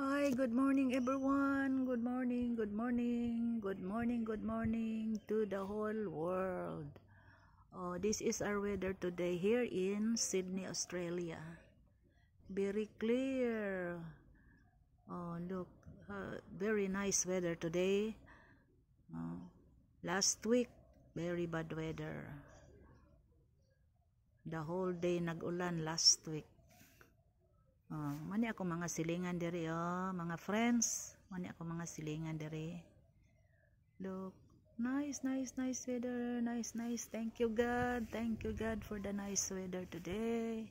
Hi, good morning everyone. Good morning, good morning, good morning, good morning to the whole world. Oh, this is our weather today here in Sydney, Australia. Very clear. Oh, look, uh, very nice weather today. Uh, last week, very bad weather. The whole day nag-ulan last week. Oh, mani ako mga silingan diri oh, mga friends. Mani ako mga silingan diri. Look, nice, nice, nice weather. Nice, nice. Thank you God. Thank you God for the nice weather today.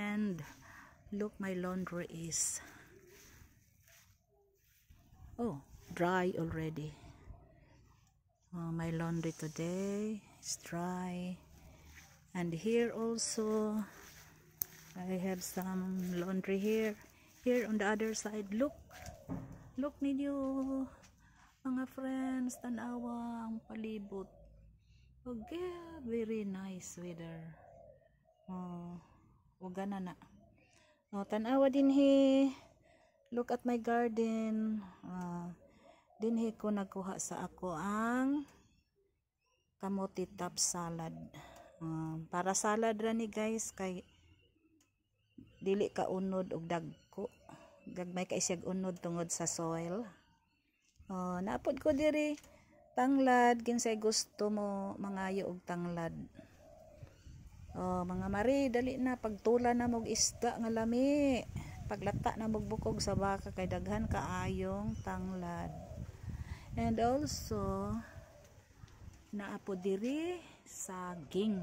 And look, my laundry is oh, dry already. Oh, my laundry today is dry. And here also I have some laundry here. Here on the other side, look. Look ninyo, mga friends, tanawa ang palibot. Okay, oh, very nice weather. Oh, ugana na Oh, tanawa din he. Look at my garden. Uh, din he ko nagkuha sa ako ang kamote top salad. Uh, para salad ra ni guys kay dili ka unod og dagko gagmay kay isyag unod tungod sa soil oh napod ko diri tanglad ginsay gusto mo mangayo og tanglad oh mga mari dali na pagtula na mog isda nga lami paglata na magbukog sa baka kay daghan kaayong tanglad and also naapodiri saging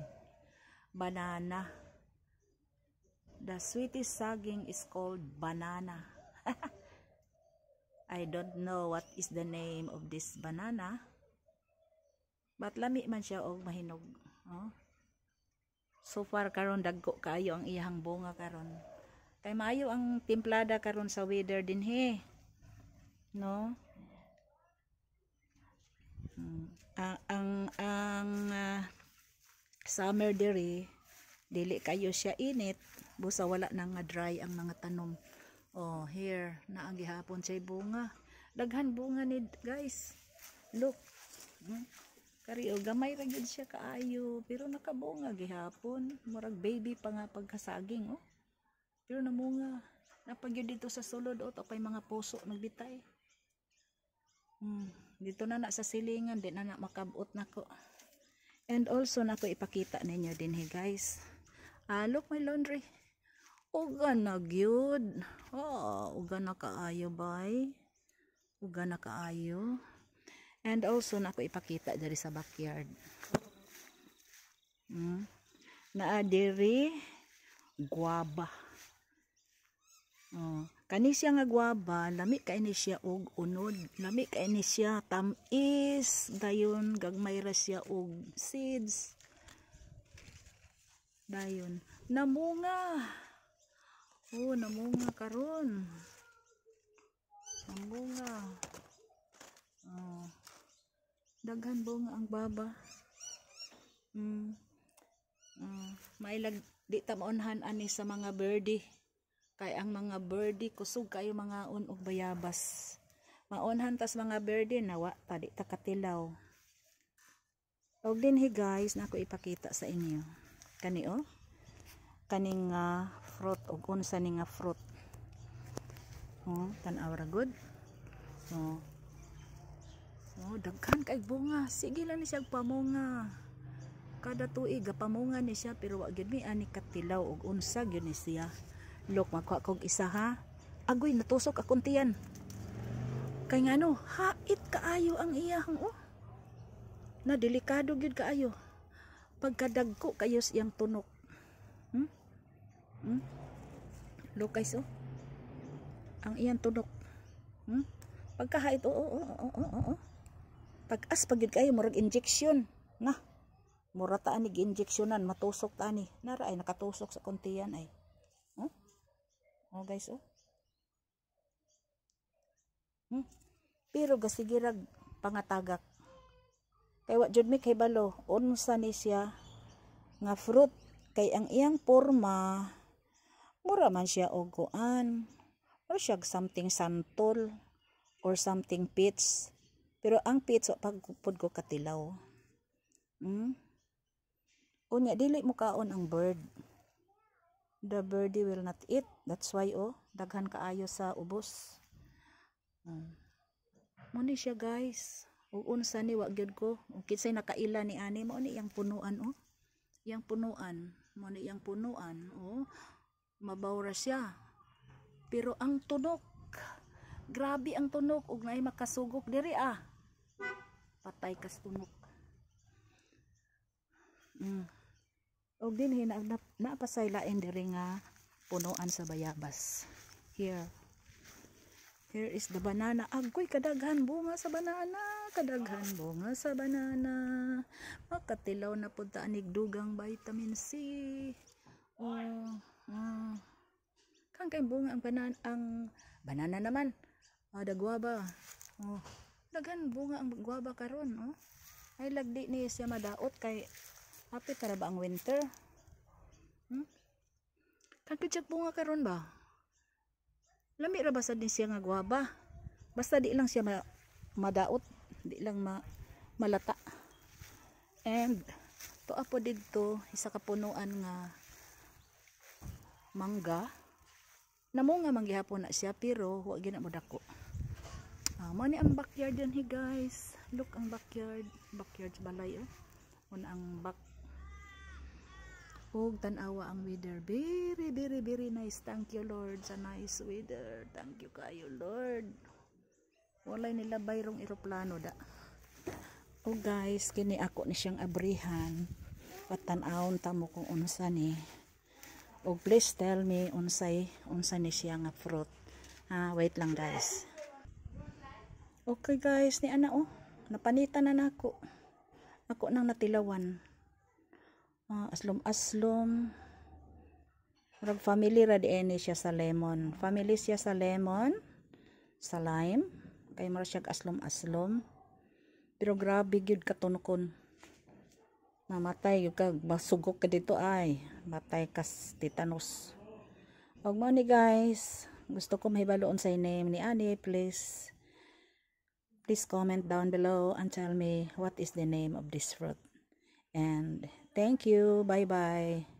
banana The sweetest saging is called banana. I don't know what is the name of this banana. But lami man siya og mahinog. Oh. So far karon dagko kayo ang iyang bunga karon. Kay maayo ang timplada karon sa weather din he. No? Mm. Ang ang, ang uh, summer diri dili kayo siya init busa wala nang nga dry ang mga tanom oh here na ang gihapon siya bunga daghan bunga ni guys look hmm? kari oh, gamay ra gyud siya kaayo pero nakabunga gihapon murag baby pa nga pagkasaging oh pero namunga napagyo dito sa sulod oh kay mga puso nagbitay hmm. dito na na sa silingan din na na makabot nako and also nako ipakita ninyo din hey guys ah, look my laundry uga na gyud oh uga na kaayo bay uga na kaayo and also na ko ipakita diri sa backyard mm. naa diri guaba oh kani siya nga guaba lami ka ni siya og unod lami ka ni siya tamis dayon gagmay ra siya og seeds dayon namunga oh namunga karon namunga oh daghan bunga ang baba mm uh, oh, lag di ta ani sa mga birdie kay ang mga birdie kusog kayo mga unog bayabas maonhan tas mga birdie nawa tadi takatilaw ta og din hi guys na nako ipakita sa inyo kani oh kaning uh, fruit og unsa ning fruit oh tan awra good oh oh daghan kay bunga sige lang ni siya pamunga kada tuig pamunga ni siya pero wa gyud mi ani katilaw og unsa gyud ni siya look magkuha kog isa ha agoy natusok akong tiyan kay ngano hait kaayo ang iyang oh na delikado gyud kaayo pagkadagko kayo siyang tunok hmm? Hmm? look oh ang iyang tunok hmm? pagkahait oo oh, oo oh, oo oh, oo oh, oh. pag as pagyud kayo murag injection na mura ta ani injectionan matusok ta ani nara ay nakatusok sa kontiyan ay oh oh guys oh hmm? pero gasigirag pangatagak Kay wa jud mi kay balo unsa ni siya nga fruit kay ang iyang porma mura man siya og kuan or siya something santol or something pits pero ang pits wa pagpud ko katilaw hmm? unya dili mo kaon ang bird the birdie will not eat that's why oh daghan kaayo sa ubos hmm. Muni siya guys ug unsa ni wa gyud ko ug kinsay nakaila ni ani mo ni yang punuan oh yang punuan mo ni yang punuan oh mabaw ra siya pero ang tunok grabe ang tunok ug naay makasugok diri ah patay kas tunok mm. og dinhi na napasay lain diri nga punuan sa bayabas here Here is the banana. Agoy, kadaghan bunga sa banana. Kadaghan bunga sa banana. Makatilaw na po dugang vitamin C. Oh, oh. Kang kay bunga ang banana. Ang banana naman. Ah, dagwaba. Oh. Daghan bunga ang guaba karon. Oh. Ay, lagdi ni siya madaot kay hapit tara ba ang winter? Hmm? Kang bunga karon ba? lami ra basta din siya nga guwaba basta di lang siya ma madaot di lang ma malata and to apo didto isa ka punuan nga mangga namo nga manggihapon na siya pero wa gina mo dako uh, ah, mo ni ang backyard yan hi guys look ang backyard backyard balay eh. Oh. un ang back og tanawa ang weather very very very nice thank you lord sa nice weather thank you kayo lord walay nila bayrong eroplano da o guys kini ako ni siyang abrihan patanawon tamo kung unsa ni o please tell me unsay unsay ni siya nga fruit ah wait lang guys okay guys ni ana oh napanitan na nako ako nang natilawan uh, aslom-aslom murag family ra diini siya sa lemon family siya sa lemon sa lime kay mura siya aslom-aslom pero grabe gyud katunokon mamatay gyud ka masugok ka dito ay matay ka tetanus og mo ni guys gusto ko mahibaloon sa name ni ani please please comment down below and tell me what is the name of this fruit and Thank you. Bye-bye.